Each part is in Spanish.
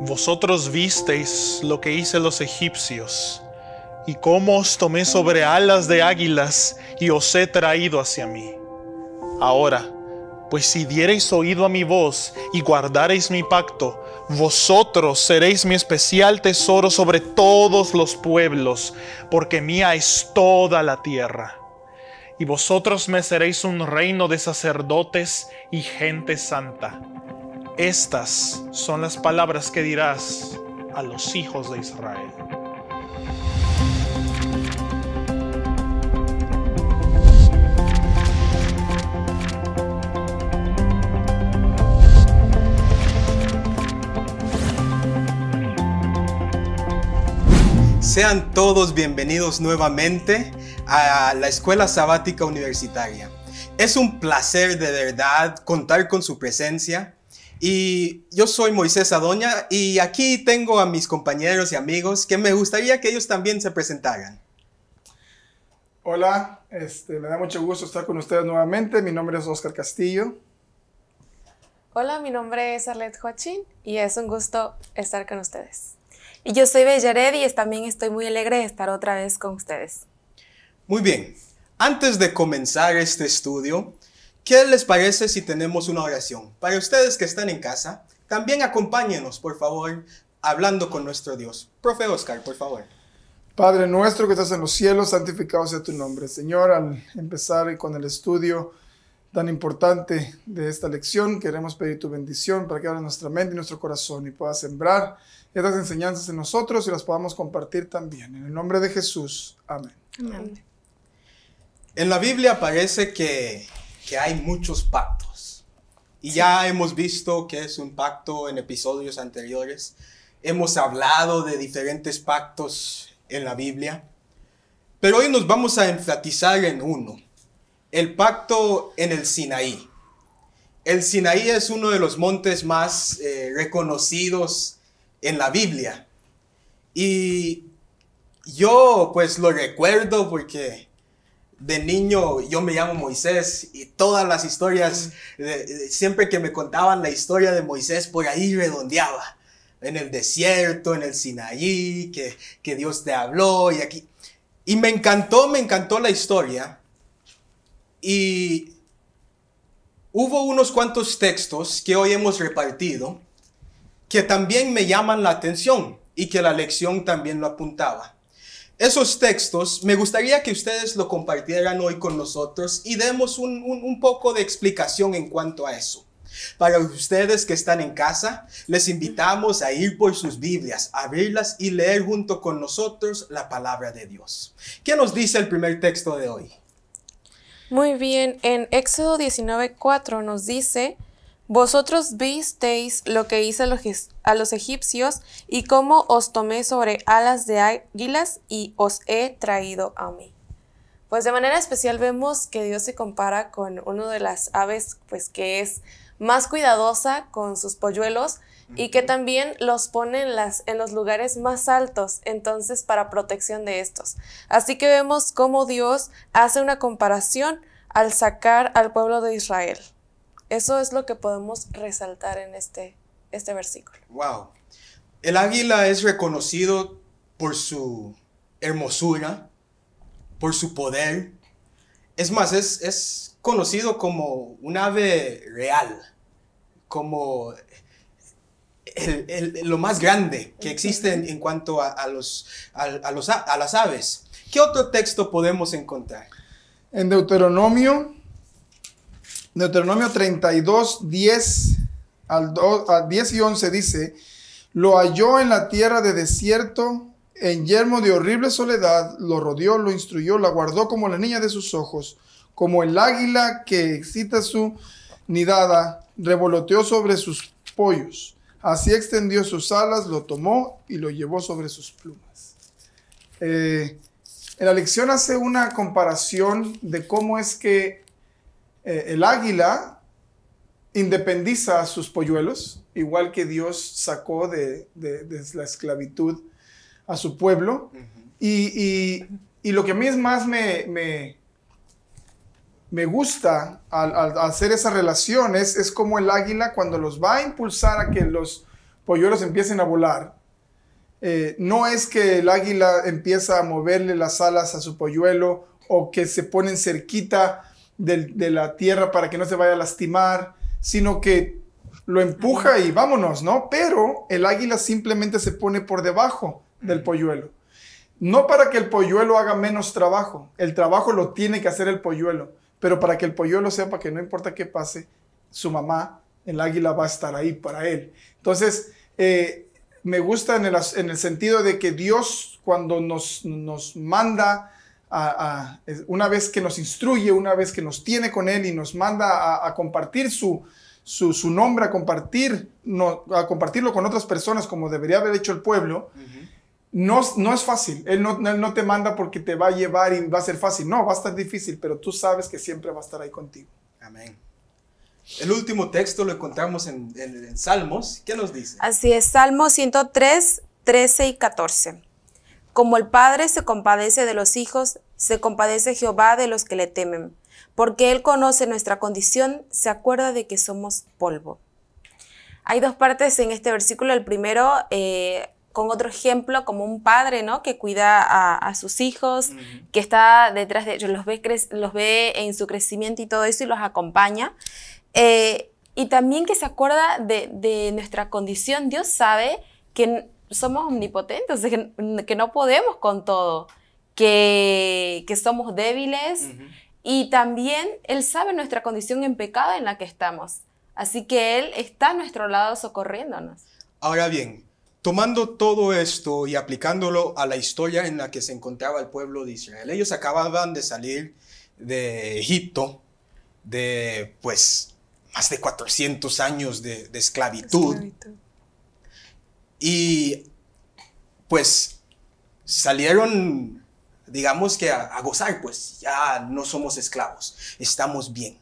Vosotros visteis lo que hice los egipcios, y cómo os tomé sobre alas de águilas y os he traído hacia mí. Ahora, pues si diereis oído a mi voz y guardareis mi pacto, vosotros seréis mi especial tesoro sobre todos los pueblos, porque mía es toda la tierra. Y vosotros me seréis un reino de sacerdotes y gente santa estas son las palabras que dirás a los hijos de Israel. Sean todos bienvenidos nuevamente a la Escuela Sabática Universitaria. Es un placer de verdad contar con su presencia y yo soy Moisés Adoña y aquí tengo a mis compañeros y amigos que me gustaría que ellos también se presentaran. Hola, este, me da mucho gusto estar con ustedes nuevamente. Mi nombre es Oscar Castillo. Hola, mi nombre es Arlette Joachín y es un gusto estar con ustedes. Y yo soy Bellared y también estoy muy alegre de estar otra vez con ustedes. Muy bien, antes de comenzar este estudio, ¿Qué les parece si tenemos una oración? Para ustedes que están en casa, también acompáñenos, por favor, hablando con nuestro Dios. Profe Oscar, por favor. Padre nuestro que estás en los cielos, santificado sea tu nombre. Señor, al empezar con el estudio tan importante de esta lección, queremos pedir tu bendición para que abra nuestra mente y nuestro corazón y pueda sembrar estas enseñanzas en nosotros y las podamos compartir también. En el nombre de Jesús. Amén. Amén. En la Biblia aparece que que hay muchos pactos. Y ya hemos visto que es un pacto en episodios anteriores. Hemos hablado de diferentes pactos en la Biblia. Pero hoy nos vamos a enfatizar en uno, el pacto en el Sinaí. El Sinaí es uno de los montes más eh, reconocidos en la Biblia. Y yo pues lo recuerdo porque de niño yo me llamo Moisés y todas las historias, mm. siempre que me contaban la historia de Moisés, por ahí redondeaba. En el desierto, en el Sinaí, que, que Dios te habló y aquí. Y me encantó, me encantó la historia. Y hubo unos cuantos textos que hoy hemos repartido que también me llaman la atención y que la lección también lo apuntaba esos textos, me gustaría que ustedes lo compartieran hoy con nosotros y demos un, poco de explicación en cuanto a eso. Para ustedes que están en casa, les invitamos a ir por sus Biblias, abrirlas y leer junto con nosotros la palabra de Dios. ¿Qué nos dice el primer texto de hoy? Muy bien, en Éxodo 19:4 nos dice, Vosotros visteis lo que hizo los, a los egipcios y cómo os tomé sobre alas de águilas y os he traído a mí. Pues de manera especial vemos que Dios se compara con una de las aves pues que es más cuidadosa con sus polluelos y que también los pone en, las, en los lugares más altos, entonces para protección de estos. Así que vemos cómo Dios hace una comparación al sacar al pueblo de Israel. Eso es lo que podemos resaltar en este este versículo. Wow. El águila es reconocido por su hermosura, por su poder. Es más, es, conocido como un ave real, como el, lo más grande que existe en, cuanto a, los, a, las aves. ¿Qué otro texto podemos encontrar? En Deuteronomio, Deuteronomio 32, 10 al, 10 y 11 dice, lo halló en la tierra de desierto, en yermo de horrible soledad, lo rodeó, lo instruyó, la guardó como la niña de sus ojos, como el águila que excita su nidada, revoloteó sobre sus pollos. Así extendió sus alas, lo tomó y lo llevó sobre sus plumas. Eh, en la lección hace una comparación de cómo es que eh, el águila independiza a sus polluelos, igual que Dios sacó de, la esclavitud a su pueblo. y, lo que a mí es más me, gusta al, hacer esa relación es, como el águila cuando los va a impulsar a que los polluelos empiecen a volar. Eh, no es que el águila empieza a moverle las alas a su polluelo o que se ponen cerquita de la tierra para que no se vaya a lastimar sino que lo empuja y vámonos, ¿no? Pero el águila simplemente se pone por debajo del polluelo. No para que el polluelo haga menos trabajo, el trabajo lo tiene que hacer el polluelo, pero para que el polluelo sepa que no importa qué pase, su mamá, el águila, va a estar ahí para él. Entonces, eh, me gusta en el, en el, sentido de que Dios cuando nos, nos manda una vez que nos instruye, una vez que nos tiene con Él y nos manda a, compartir su, su, nombre, a, compartir, a compartirlo con otras personas como debería haber hecho el pueblo, no, no es fácil. Él no, te manda porque te va a llevar y va a ser fácil. No, va a estar difícil, pero tú sabes que siempre va a estar ahí contigo. Amén. El último texto lo encontramos en, en, en Salmos. ¿Qué nos dice? Así es, Salmos 103, 13 y 14. Como el Padre se compadece de los hijos, se compadece Jehová de los que le temen, porque Él conoce nuestra condición, se acuerda de que somos polvo. Hay dos partes en este versículo. El primero, eh, con otro ejemplo, como un padre, ¿no? Que cuida a, sus hijos, que está detrás de ellos, los ve, en su crecimiento y todo eso y los acompaña. Eh, y también que se acuerda de nuestra condición. Dios sabe que somos omnipotentes, que, no podemos con todo, que, que somos débiles y también Él sabe nuestra condición en pecado en la que estamos. Así que Él está a nuestro lado socorriéndonos. Ahora bien, Tomando todo esto y aplicándolo a la historia en la que se encontraba el pueblo de Israel, ellos acababan de salir de Egipto, de pues más de 400 años de, esclavitud. Y pues salieron, digamos que a, gozar, pues ya no somos esclavos, estamos bien.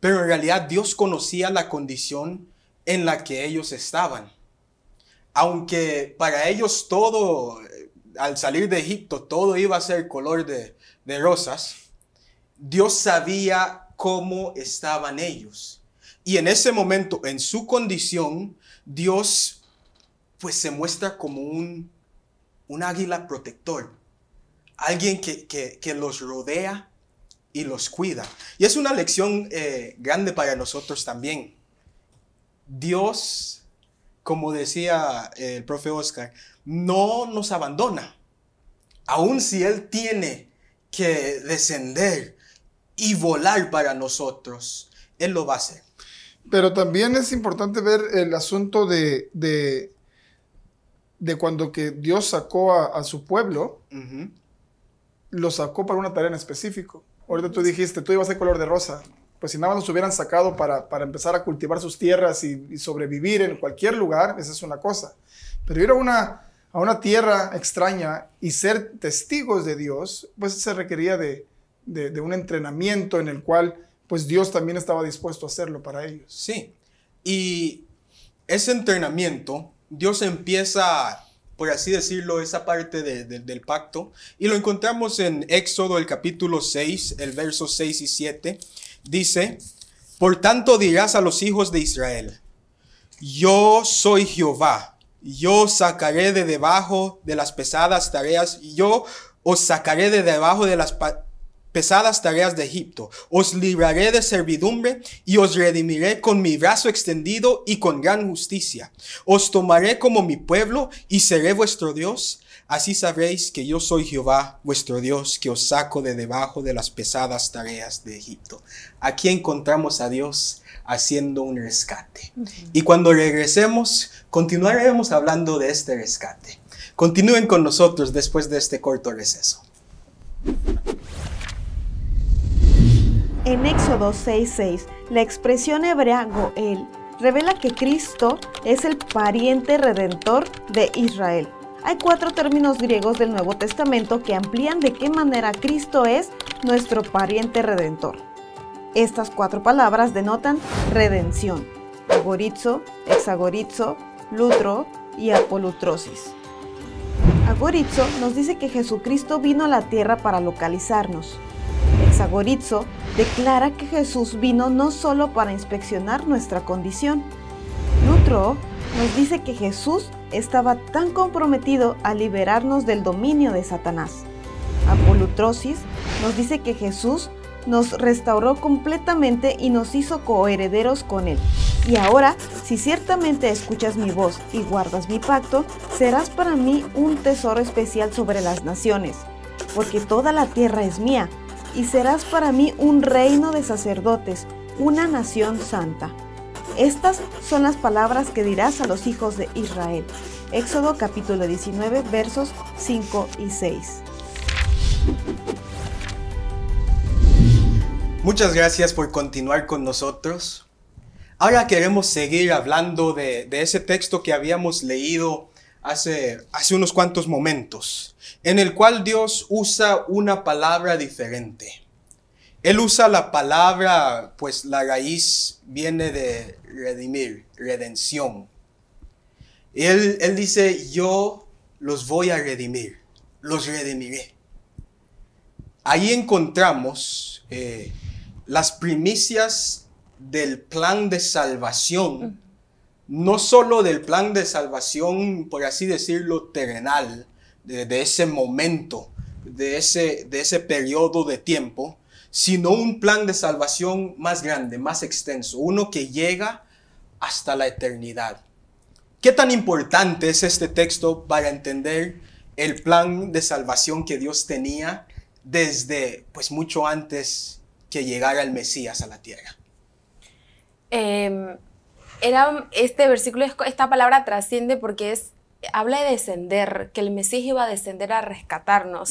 Pero en realidad Dios conocía la condición en la que ellos estaban. Aunque para ellos todo, eh, al salir de Egipto, todo iba a ser color de, de rosas, Dios sabía cómo estaban ellos. Y en ese momento, en su condición, Dios pues se muestra como un, un águila protector, alguien que, los rodea y los cuida. Y es una lección eh, grande para nosotros también. Dios, como decía eh, el profe Oscar, no nos abandona, aun si Él tiene que descender y volar para nosotros, Él lo va a hacer. Pero también es importante ver el asunto de de cuando que Dios sacó a, su pueblo, lo sacó para una tarea en específico. Ahorita tú dijiste, tú ibas de color de rosa. Pues si nada más nos hubieran sacado para, empezar a cultivar sus tierras y, sobrevivir en cualquier lugar, esa es una cosa. Pero ir a una, a una tierra extraña y ser testigos de Dios, pues se requería de, de un entrenamiento en el cual pues Dios también estaba dispuesto a hacerlo para ellos. Sí, y ese entrenamiento Dios empieza, por así decirlo, esa parte del pacto. Y lo encontramos en Éxodo, el capítulo 6, el verso 6 y 7. Dice, por tanto dirás a los hijos de Israel, yo soy Jehová, yo sacaré de debajo de las pesadas tareas, yo os sacaré de debajo de las pesadas tareas de Egipto. Os libraré de servidumbre y os redimiré con mi brazo extendido y con gran justicia. Os tomaré como mi pueblo y seré vuestro Dios. Así sabréis que yo soy Jehová, vuestro Dios, que os saco de debajo de las pesadas tareas de Egipto. Aquí encontramos a Dios haciendo un rescate. Y cuando regresemos, continuaremos hablando de este rescate. Continúen con nosotros después de este corto receso. En Éxodo 6:6, la expresión hebrea Goel revela que Cristo es el pariente redentor de Israel. Hay cuatro términos griegos del Nuevo Testamento que amplían de qué manera Cristo es nuestro pariente redentor. Estas cuatro palabras denotan redención, agorizo, hexagorizo, lutro y apolutrosis. Agorizo nos dice que Jesucristo vino a la tierra para localizarnos, Sagorizzo declara que Jesús vino no solo para inspeccionar nuestra condición. Lutro nos dice que Jesús estaba tan comprometido a liberarnos del dominio de Satanás. Apolutrosis nos dice que Jesús nos restauró completamente y nos hizo coherederos con Él. Y ahora, si ciertamente escuchas mi voz y guardas mi pacto, serás para mí un tesoro especial sobre las naciones, porque toda la tierra es mía, y serás para mí un reino de sacerdotes, una nación santa. Estas son las palabras que dirás a los hijos de Israel. Éxodo capítulo 19 versos 5 y 6. Muchas gracias por continuar con nosotros. Ahora queremos seguir hablando de, de ese texto que habíamos leído hace, unos cuantos momentos, en el cual Dios usa una palabra diferente. Él usa la palabra, pues la raíz viene de redimir, redención. Y él, dice, yo los voy a redimir, los redimiré. Ahí encontramos eh, las primicias del plan de salvación mm no solo del plan de salvación, por así decirlo, terrenal, de, ese momento, de ese, de ese periodo de tiempo, sino un plan de salvación más grande, más extenso, uno que llega hasta la eternidad. ¿Qué tan importante es este texto para entender el plan de salvación que Dios tenía desde pues mucho antes que llegara el Mesías a la tierra? Eh, era este versículo, esta palabra trasciende porque es, habla de descender, que el Mesías iba a descender a rescatarnos.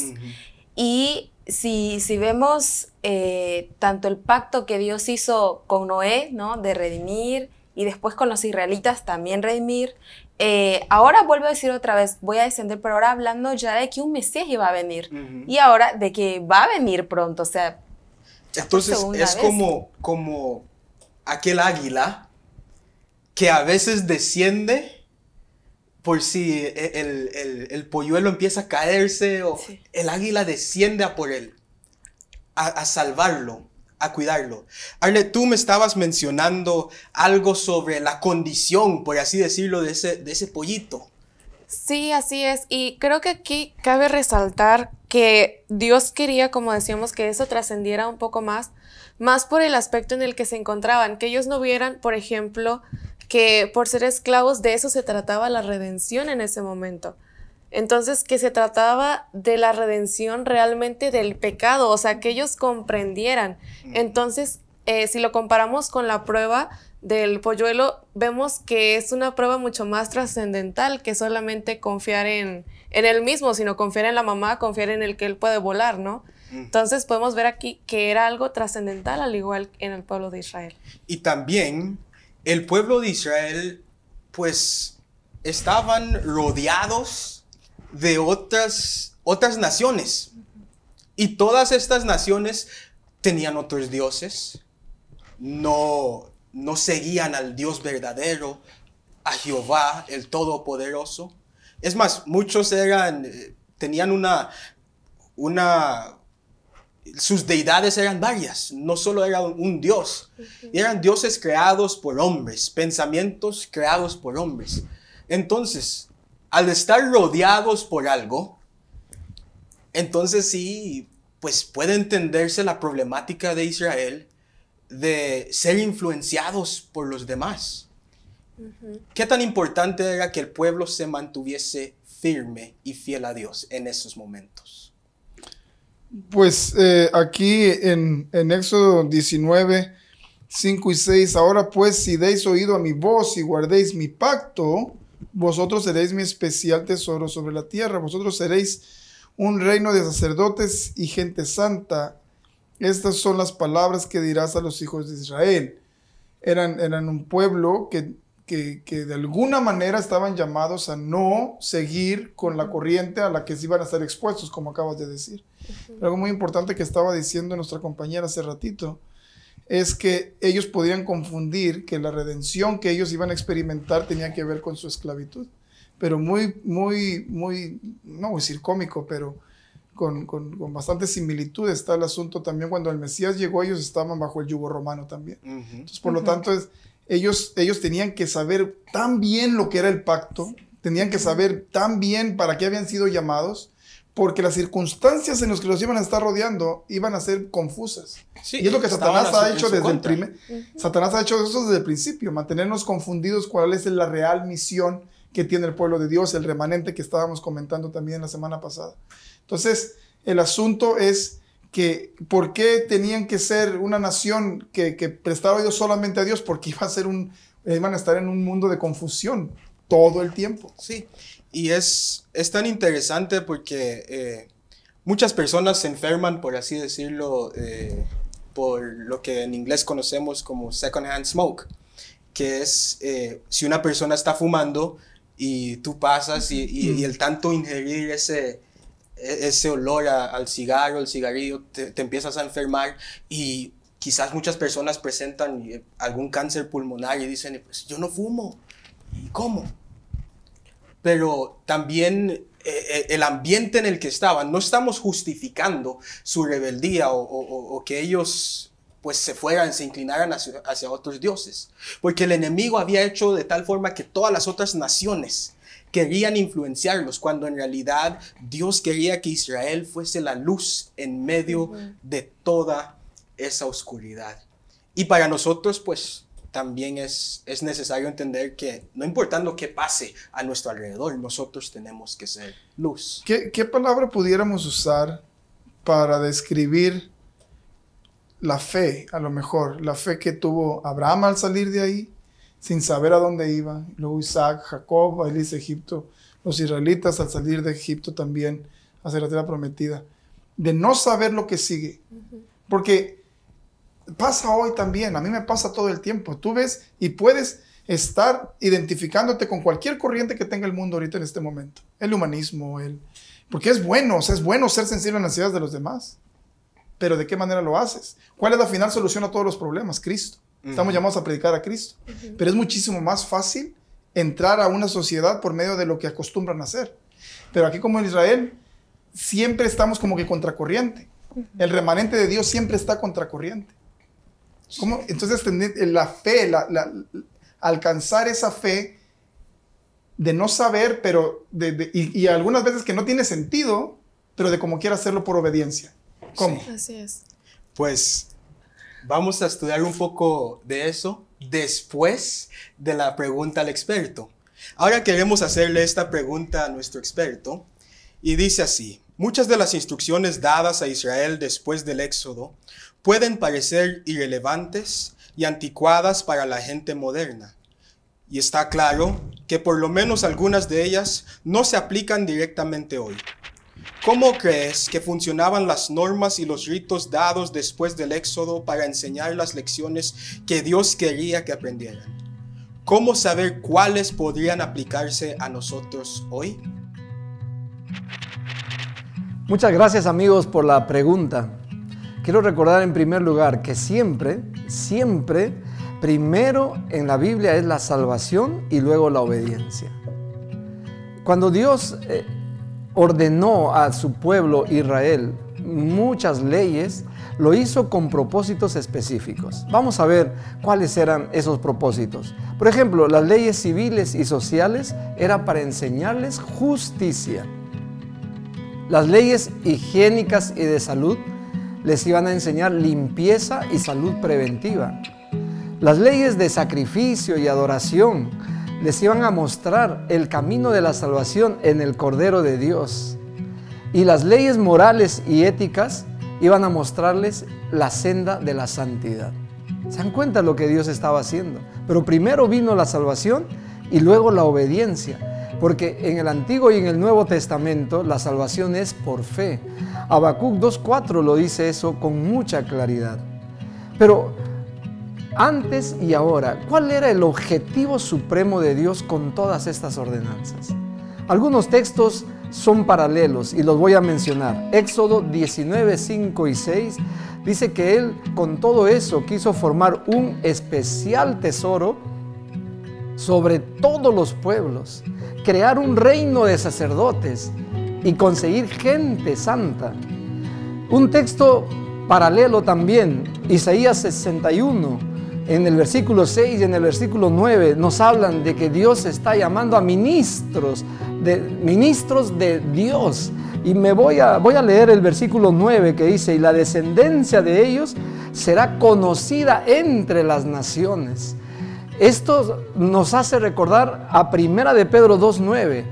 Y si, si vemos eh, tanto el pacto que Dios hizo con Noé, ¿no? De redimir y después con los israelitas también redimir. Eh, ahora vuelvo a decir otra vez, voy a descender, pero ahora hablando ya de que un Mesías iba a venir y ahora de que va a venir pronto, o sea. Entonces es como, como aquel águila que a veces desciende por si e-, el, polluelo empieza a caerse o el águila desciende a por él, a, salvarlo, a cuidarlo. Arle, tú me estabas mencionando algo sobre la condición, por así decirlo, de ese, de ese pollito. Sí, así es. Y creo que aquí cabe resaltar que Dios quería, como decíamos, que eso trascendiera un poco más, más por el aspecto en el que se encontraban, que ellos no vieran, por ejemplo, que por ser esclavos de eso se trataba la redención en ese momento. Entonces, que se trataba de la redención realmente del pecado, o sea, que ellos comprendieran. Entonces, eh, si lo comparamos con la prueba del polluelo, vemos que es una prueba mucho más trascendental que solamente confiar en, en él mismo, sino confiar en la mamá, confiar en el que él puede volar, ¿no? Entonces podemos ver aquí que era algo trascendental al igual en el pueblo de Israel. Y también el pueblo de Israel pues estaban rodeados de otras, otras naciones. Y todas estas naciones tenían otros dioses, no, no seguían al Dios verdadero, a Jehová el Todopoderoso. Es más, muchos eran, eh, tenían una, una, sus deidades eran varias, no solo era un dios, eran dioses creados por hombres, pensamientos creados por hombres. Entonces, al estar rodeados por algo, entonces sí, pues puede entenderse la problemática de Israel de ser influenciados por los demás. ¿Qué tan importante era que el pueblo se mantuviese firme y fiel a Dios en esos momentos? Pues eh, aquí en, en Éxodo 19, 5 y 6, ahora pues si deis oído a mi voz y guardéis mi pacto, vosotros seréis mi especial tesoro sobre la tierra, vosotros seréis un reino de sacerdotes y gente santa. Estas son las palabras que dirás a los hijos de Israel. Eran, eran un pueblo que que, de alguna manera estaban llamados a no seguir con la corriente a la que se iban a estar expuestos, como acabas de decir. algo muy importante que estaba diciendo nuestra compañera hace ratito es que ellos podían confundir que la redención que ellos iban a experimentar tenía que ver con su esclavitud. Pero muy, muy, muy, no voy a decir cómico, pero con, con, con bastante similitud está el asunto también. Cuando el Mesías llegó, ellos estaban bajo el yugo romano también. Entonces, por lo tanto, es, ellos, ellos tenían que saber tan bien lo que era el pacto, tenían que saber tan bien para qué habían sido llamados, porque las circunstancias en las que los iban a estar rodeando iban a ser confusas. y es lo que Satanás ha hecho desde el primer, Satanás ha hecho eso desde el principio, mantenernos confundidos cuál es la real misión que tiene el pueblo de Dios, el remanente que estábamos comentando también la semana pasada. Entonces, el asunto es que por qué tenían que ser una nación que, prestaba oídos solamente a Dios, porque iba a ser un, eh, iban a estar en un mundo de confusión todo el tiempo. Sí, y es, es tan interesante porque eh, muchas personas se enferman, por así decirlo, eh, por lo que en inglés conocemos como second-hand smoke, que es si una persona está fumando y tú pasas y el tanto ingerir ese e-, ese olor al cigarro, el cigarrillo, te, empiezas a enfermar y quizás muchas personas presentan eh, algún cáncer pulmonar y dicen, pues yo no fumo. ¿Y cómo? Pero también e, e, el ambiente en el que estaban, no estamos justificando su rebeldía o, que ellos pues se fueran, se inclinaran hacia otros dioses, porque el enemigo había hecho de tal forma que todas las otras naciones querían influenciarlos, cuando en realidad Dios quería que Israel fuese la luz en medio de toda esa oscuridad. Y para nosotros, pues también es, es necesario entender que no importando qué pase a nuestro alrededor, nosotros tenemos que ser luz. ¿Qué, qué palabra pudiéramos usar para describir la fe, a lo mejor, la fe que tuvo Abraham al salir de ahí? sin saber a dónde iba. Luego Isaac, Jacob, ahí Egipto. Los israelitas al salir de Egipto también hacia la tierra prometida. De no saber lo que sigue. Porque pasa hoy también, a mí me pasa todo el tiempo. Tú ves y puedes estar identificándote con cualquier corriente que tenga el mundo ahorita en este momento. El humanismo, el... Porque es bueno, o es bueno ser sensible a las necesidades de los demás. Pero ¿de qué manera lo haces? ¿Cuál es la final solución a todos los problemas? Cristo. Estamos llamados a predicar a Cristo. Pero es muchísimo más fácil entrar a una sociedad por medio de lo que acostumbran a hacer. Pero aquí como en Israel, siempre estamos como que contracorriente. El remanente de Dios siempre está contracorriente. Entonces la fe, la, alcanzar esa fe de no saber, pero y, algunas veces que no tiene sentido, pero de como quiera hacerlo por obediencia. ¿Cómo? así es. Pues Vamos a estudiar un poco de eso después de la pregunta al experto. Ahora queremos hacerle esta pregunta a nuestro experto y dice así, muchas de las instrucciones dadas a Israel después del Éxodo pueden parecer irrelevantes y anticuadas para la gente moderna. Y está claro que por lo menos algunas de ellas no se aplican directamente hoy. ¿Cómo crees que funcionaban las normas y los ritos dados después del Éxodo para enseñar las lecciones que Dios quería que aprendieran? ¿Cómo saber cuáles podrían aplicarse a nosotros hoy? Muchas gracias amigos por la pregunta. Quiero recordar en primer lugar que siempre, siempre, primero en la Biblia es la salvación y luego la obediencia. Cuando Dios eh, ordenó a su pueblo Israel muchas leyes, lo hizo con propósitos específicos. Vamos a ver cuáles eran esos propósitos. Por ejemplo, las leyes civiles y sociales era para enseñarles justicia. Las leyes higiénicas y de salud les iban a enseñar limpieza y salud preventiva. Las leyes de sacrificio y adoración les iban a mostrar el camino de la salvación en el Cordero de Dios. Y las leyes morales y éticas iban a mostrarles la senda de la santidad. ¿Se dan cuenta lo que Dios estaba haciendo? Pero primero vino la salvación y luego la obediencia. Porque en el Antiguo y en el Nuevo Testamento la salvación es por fe. Habacuc 2.4 lo dice eso con mucha claridad. Pero antes y ahora, ¿cuál era el objetivo supremo de Dios con todas estas ordenanzas? Algunos textos son paralelos y los voy a mencionar. Éxodo 19, 5 y 6 dice que Él con todo eso quiso formar un especial tesoro sobre todos los pueblos, crear un reino de sacerdotes y conseguir gente santa. Un texto paralelo también, Isaías 61, en el versículo 6 y en el versículo 9 nos hablan de que Dios está llamando a ministros, de ministros de Dios. Y me voy a, voy a leer el versículo 9 que dice, y la descendencia de ellos será conocida entre las naciones. Esto nos hace recordar a Primera de Pedro 2.9.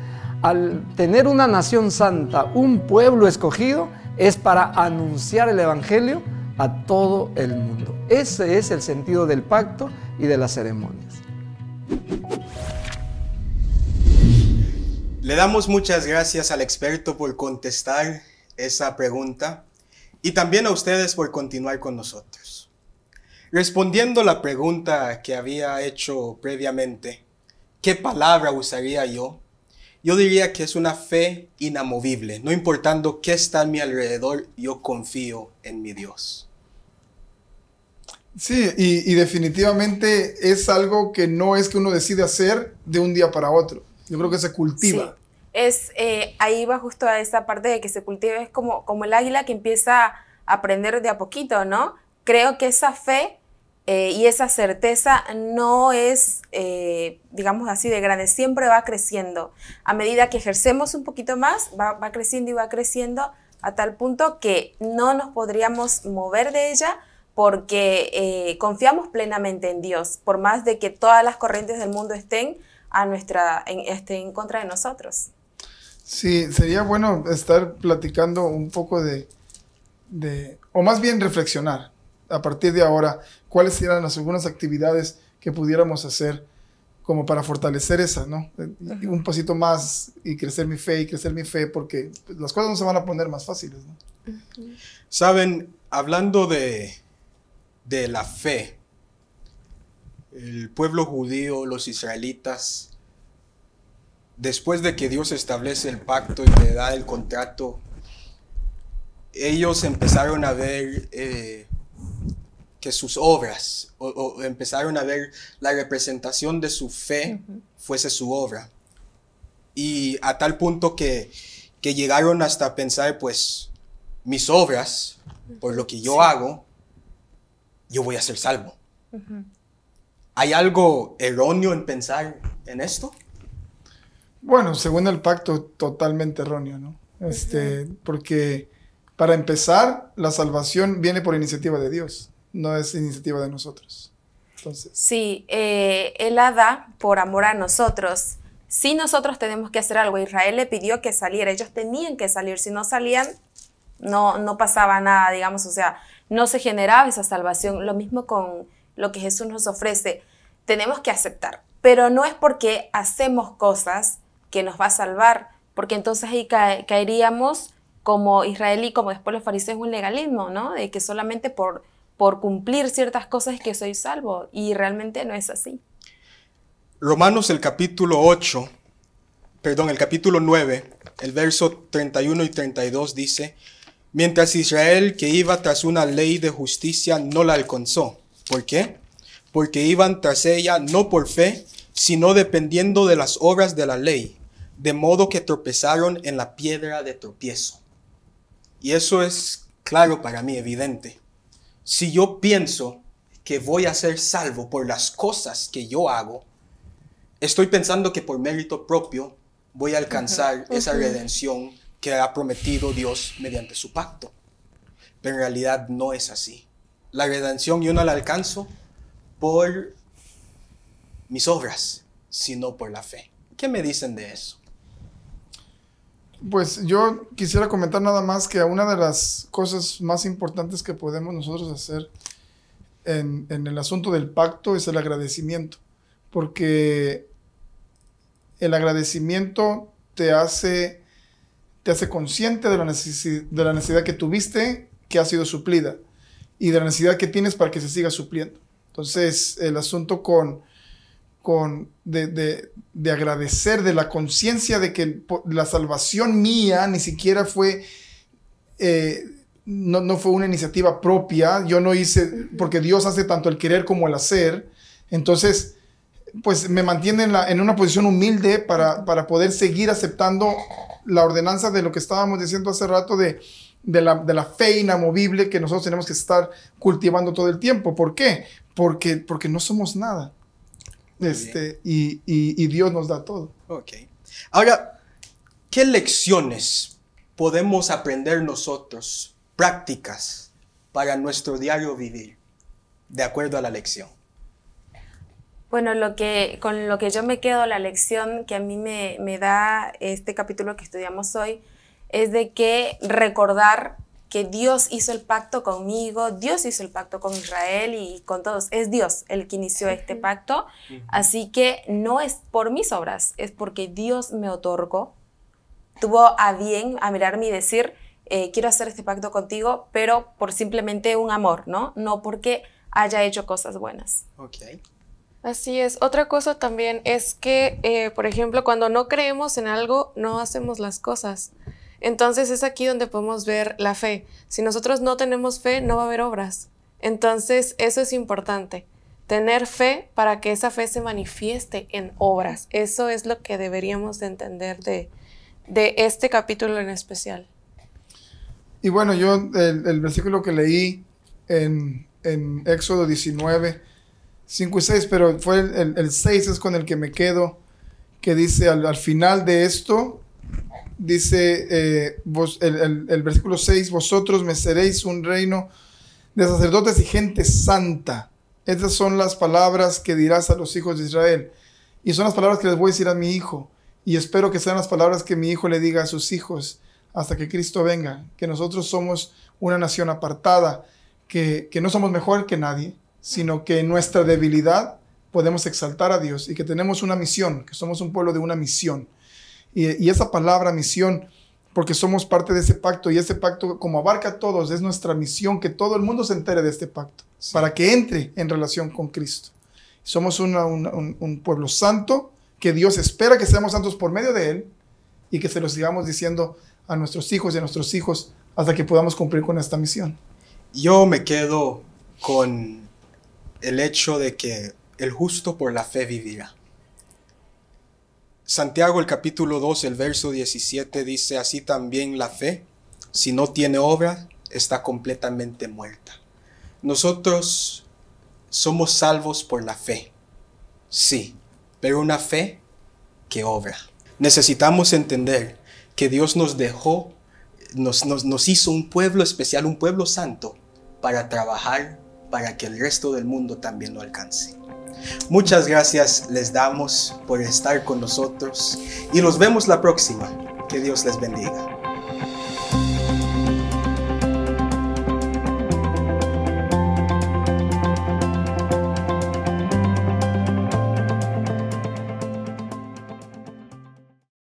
Al tener una nación santa, un pueblo escogido, es para anunciar el Evangelio a todo el mundo. Ese es el sentido del pacto y de las ceremonias. Le damos muchas gracias al experto por contestar esa pregunta y también a ustedes por continuar con nosotros. Respondiendo la pregunta que había hecho previamente, ¿qué palabra usaría yo yo diría que es una fe inamovible. No importando qué está a mi alrededor, yo confío en mi Dios. Sí, y, definitivamente es algo que no es que uno decide hacer de un día para otro. Yo creo que se cultiva. Es, eh, ahí va justo a esa parte de que se cultiva, es como, como el águila que empieza a aprender de a poquito, ¿no? Creo que esa fe eh, y esa certeza no es, eh, digamos así, de grande, siempre va creciendo. A medida que ejercemos un poquito más, va, creciendo y va creciendo a tal punto que no nos podríamos mover de ella porque eh, confiamos plenamente en Dios, por más de que todas las corrientes del mundo estén, a nuestra, en, estén en contra de nosotros. Sí, sería bueno estar platicando un poco de o más bien reflexionar, a partir de ahora, cuáles eran las algunas actividades que pudiéramos hacer como para fortalecer esa, ¿no? un pasito más y crecer mi fe y crecer mi fe porque las cosas no se van a poner más fáciles, ¿no? Saben, hablando de, de la fe, el pueblo judío, los israelitas, después de que Dios establece el pacto y le da el contrato, ellos empezaron a ver eh, que sus obras, o, empezaron a ver la representación de su fe fuese su obra. Y a tal punto que, que llegaron hasta pensar, pues, mis obras, por lo que yo hago, yo voy a ser salvo. ¿Hay algo erróneo en pensar en esto? Bueno, según el pacto, totalmente erróneo, ¿no? Este, porque para empezar, la salvación viene por iniciativa de Dios, no es iniciativa de nosotros. Entonces. Sí, eh, Él la da por amor a nosotros. Si nosotros tenemos que hacer algo, Israel le pidió que saliera, ellos tenían que salir, si no salían, no, no pasaba nada, digamos, o sea, no se generaba esa salvación. Lo mismo con lo que Jesús nos ofrece, tenemos que aceptar, pero no es porque hacemos cosas que nos va a salvar, porque entonces ahí caeríamos como israelí, como después los fariseos, un legalismo, ¿no? De que solamente por, por cumplir ciertas cosas es que soy salvo. Y realmente no es así. Romanos el capítulo 8, perdón, el capítulo 9, el verso 31 y 32 dice, mientras Israel que iba tras una ley de justicia no la alcanzó. ¿Por qué? Porque iban tras ella no por fe, sino dependiendo de las obras de la ley, de modo que tropezaron en la piedra de tropiezo. Y eso es claro para mí, evidente. Si yo pienso que voy a ser salvo por las cosas que yo hago, estoy pensando que por mérito propio voy a alcanzar esa redención que ha prometido Dios mediante su pacto. Pero en realidad no es así. La redención yo no la alcanzo por mis obras, sino por la fe. ¿Qué me dicen de eso? Pues yo quisiera comentar nada más que una de las cosas más importantes que podemos nosotros hacer en, el asunto del pacto es el agradecimiento, porque el agradecimiento te hace, te hace consciente de la, de la necesidad que tuviste, que ha sido suplida, y de la necesidad que tienes para que se siga supliendo. Entonces, el asunto con con, de, agradecer, de la conciencia de que la salvación mía ni siquiera fue, eh, no, fue una iniciativa propia, yo no hice, porque Dios hace tanto el querer como el hacer, entonces pues me mantiene en, una posición humilde para, poder seguir aceptando la ordenanza de lo que estábamos diciendo hace rato de, la, fe inamovible que nosotros tenemos que estar cultivando todo el tiempo. ¿Por qué? Porque, porque no somos nada. Este, y, Dios nos da todo. Ok. Ahora, ¿qué lecciones podemos aprender nosotros, prácticas, para nuestro diario vivir, de acuerdo a la lección? Bueno, lo que, con lo que yo me quedo, la lección que a mí me da este capítulo que estudiamos hoy, es de que recordar que Dios hizo el pacto conmigo, Dios hizo el pacto con Israel y con todos. Es Dios el que inició este pacto. Así que no es por mis obras, es porque Dios me otorgó. Tuvo a bien a mirarme y decir, eh, quiero hacer este pacto contigo, pero por simplemente un amor, ¿no? No porque haya hecho cosas buenas. Ok. Así es. Otra cosa también es que, eh, por ejemplo, cuando no creemos en algo, no hacemos las cosas. Entonces es aquí donde podemos ver la fe. Si nosotros no tenemos fe, no va a haber obras. Entonces eso es importante, tener fe para que esa fe se manifieste en obras. Eso es lo que deberíamos entender de, este capítulo en especial. Y bueno, yo el, versículo que leí en, Éxodo 19, 5 y 6, pero fue el, el, 6 es con el que me quedo, que dice al final de esto, dice eh, el, versículo 6, vosotros me seréis un reino de sacerdotes y gente santa. Estas son las palabras que dirás a los hijos de Israel. Y son las palabras que les voy a decir a mi hijo. Y espero que sean las palabras que mi hijo le diga a sus hijos hasta que Cristo venga. Que nosotros somos una nación apartada, que, que no somos mejor que nadie, sino que en nuestra debilidad podemos exaltar a Dios y que tenemos una misión, que somos un pueblo de una misión y, esa palabra misión, porque somos parte de ese pacto y ese pacto como abarca a todos, es nuestra misión que todo el mundo se entere de este pacto, para que entre en relación con Cristo. Somos un, un, pueblo santo que Dios espera que seamos santos por medio de Él y que se lo sigamos diciendo a nuestros hijos y a nuestros hijos hasta que podamos cumplir con esta misión. Yo me quedo con el hecho de que el justo por la fe vivirá. Santiago el capítulo 2, el verso 17 dice, así también la fe, si no tiene obra, está completamente muerta. Nosotros somos salvos por la fe, sí, pero una fe que obra. Necesitamos entender que Dios nos dejó, nos, nos, nos hizo un pueblo especial, un pueblo santo, para trabajar para que el resto del mundo también lo alcance. Muchas gracias les damos por estar con nosotros y los vemos la próxima. Que Dios les bendiga.